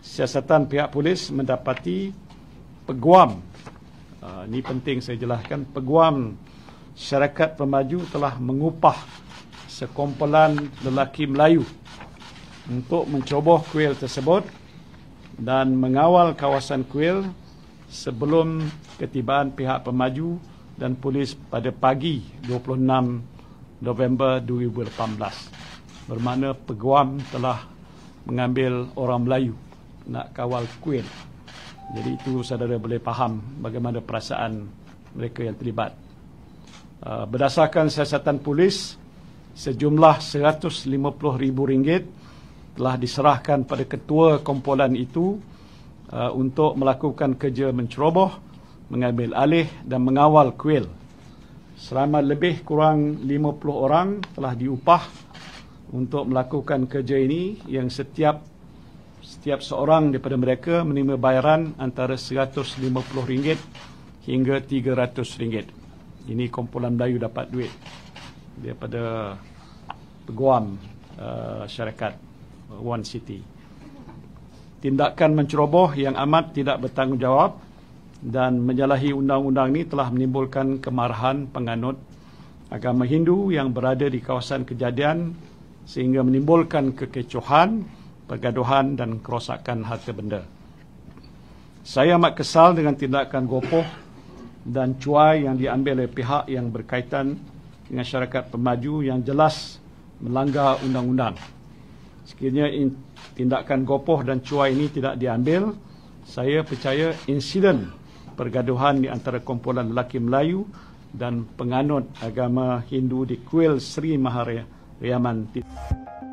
siasatan pihak polis mendapati peguam uh, ini penting saya jelaskan peguam syarikat pemaju telah mengupah sekumpulan lelaki Melayu untuk mencoboh kuil tersebut dan mengawal kawasan kuil sebelum ketibaan pihak pemaju dan polis pada pagi 26 November 2018 bermakna peguam telah mengambil orang Melayu nak kawal Queen. Jadi itu saudara boleh faham bagaimana perasaan mereka yang terlibat. Ah, berdasarkan siasatan polis, sejumlah RM150,000 telah diserahkan pada ketua kumpulan itu ah, untuk melakukan kerja menceroboh, mengambil alih dan mengawal kuil. Selama lebih kurang 50 orang telah diupah untuk melakukan kerja ini yang setiap setiap seorang daripada mereka menerima bayaran antara RM150 hingga RM300. Ini kumpulan Melayu dapat duit daripada peguam uh, syarikat uh, One City. Tindakan menceroboh yang amat tidak bertanggungjawab dan menyalahi undang-undang ini telah menimbulkan kemarahan penganut agama Hindu yang berada di kawasan kejadian sehingga menimbulkan kekecohan pergaduhan dan kerosakan harta benda. Saya amat kesal dengan tindakan gopoh dan cuai yang diambil oleh pihak yang berkaitan dengan syarikat pemaju yang jelas melanggar undang-undang. Sekiranya tindakan gopoh dan cuai ini tidak diambil, saya percaya insiden pergaduhan di antara kumpulan lelaki Melayu dan penganut agama Hindu di Kuil Sri Maharaya Riaman tidak